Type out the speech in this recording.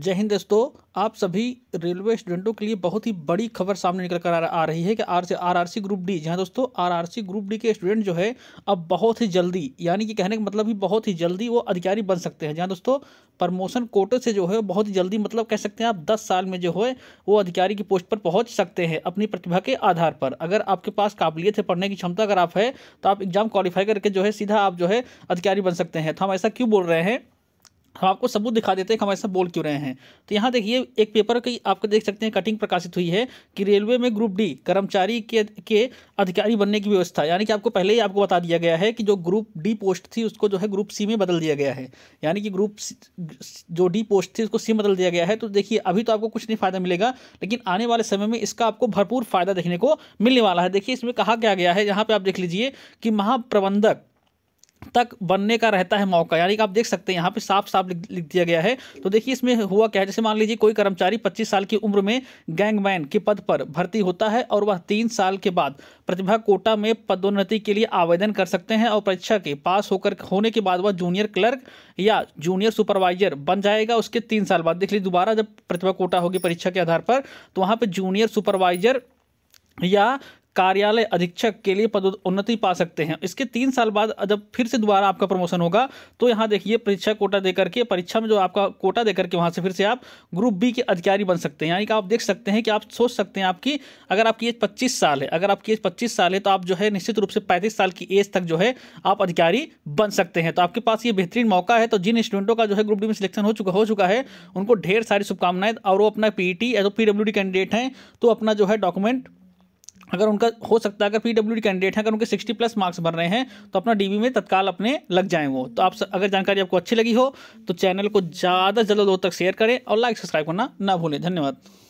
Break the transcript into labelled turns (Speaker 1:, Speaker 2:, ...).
Speaker 1: जय हिंद दोस्तों आप सभी रेलवे स्टूडेंटों के लिए बहुत ही बड़ी खबर सामने निकल कर आ रही है कि आर से R R C group D जहां दोस्तों R R C group D के स्टूडेंट जो है अब बहुत ही जल्दी यानी कि कहने का मतलब ही बहुत ही जल्दी वो अधिकारी बन सकते हैं जहां दोस्तों प्रमोशन कोटे से जो है बहुत ही जल्दी मतलब कह सकते हैं आप दस साल में जो है वो अधिकारी की पोस्ट पर पहुँच सकते हैं अपनी प्रतिभा के आधार पर अगर आपके पास काबिलियत है पढ़ने की क्षमता अगर आप है तो आप एग्जाम क्वालिफाई करके जो है सीधा आप जो है अधिकारी बन सकते हैं तो हम ऐसा क्यों बोल रहे हैं हम आपको सबूत दिखा देते हैं कि हम ऐसा बोल क्यों रहे हैं तो यहाँ देखिए एक पेपर की आपको देख सकते हैं कटिंग प्रकाशित हुई है कि रेलवे में ग्रुप डी कर्मचारी के के अधिकारी बनने की व्यवस्था यानी कि आपको पहले ही आपको बता दिया गया है कि जो ग्रुप डी पोस्ट थी उसको जो है ग्रुप सी में बदल दिया गया है यानी कि ग्रुप जो डी पोस्ट थी उसको सी में बदल दिया गया है तो देखिए अभी तो आपको कुछ नहीं फ़ायदा मिलेगा लेकिन आने वाले समय में इसका आपको भरपूर फ़ायदा देखने को मिलने वाला है देखिए इसमें कहा क्या गया है यहाँ पर आप देख लीजिए कि महाप्रबंधक तक बनने का रहता है मौका यानी कि आप देख सकते हैं यहाँ पे साफ साफ लिख दिया गया है तो देखिए इसमें हुआ क्या है जैसे मान लीजिए कोई कर्मचारी 25 साल की उम्र में गैंगमैन के पद पर भर्ती होता है और वह तीन साल के बाद प्रतिभा कोटा में पदोन्नति के लिए आवेदन कर सकते हैं और परीक्षा के पास होकर होने के बाद वह जूनियर क्लर्क या जूनियर सुपरवाइजर बन जाएगा उसके तीन साल बाद देख लीजिए दोबारा जब प्रतिभा कोटा होगी परीक्षा के आधार पर तो वहाँ पर जूनियर सुपरवाइजर या कार्यालय अधीक्षक के लिए पदोन्नति पा सकते हैं इसके तीन साल बाद जब फिर से दोबारा आपका प्रमोशन होगा तो यहाँ देखिए परीक्षा कोटा देकर के परीक्षा में जो आपका कोटा देकर के वहाँ से फिर से आप ग्रुप बी के अधिकारी बन सकते हैं यानी कि आप देख सकते हैं कि आप सोच सकते हैं आपकी अगर आपकी एज पच्चीस साल है अगर आपकी एज पच्चीस साल है तो आप जो है निश्चित रूप से पैंतीस साल की एज तक जो है आप अधिकारी बन सकते हैं तो आपके पास ये बेहतरीन मौका है तो जिन स्टूडेंटों का जो है ग्रुप डी में सिलेक्शन हो चुका हो चुका है उनको ढेर सारी शुभकामनाएं और वो अपना पी या तो पी कैंडिडेट हैं तो अपना जो है डॉक्यूमेंट अगर उनका हो सकता है अगर पी डब्ल्यू डी कैंडिडेट हैं अगर उनके सिक्सटी प्लस मार्क्स भर रहे हैं तो अपना डीबी में तत्काल अपने लग जाएँ वो तो आप अगर जानकारी आपको अच्छी लगी हो तो चैनल को ज़्यादा से ज़्यादा दूर तक शेयर करें और लाइक सब्सक्राइब करना ना भूलें धन्यवाद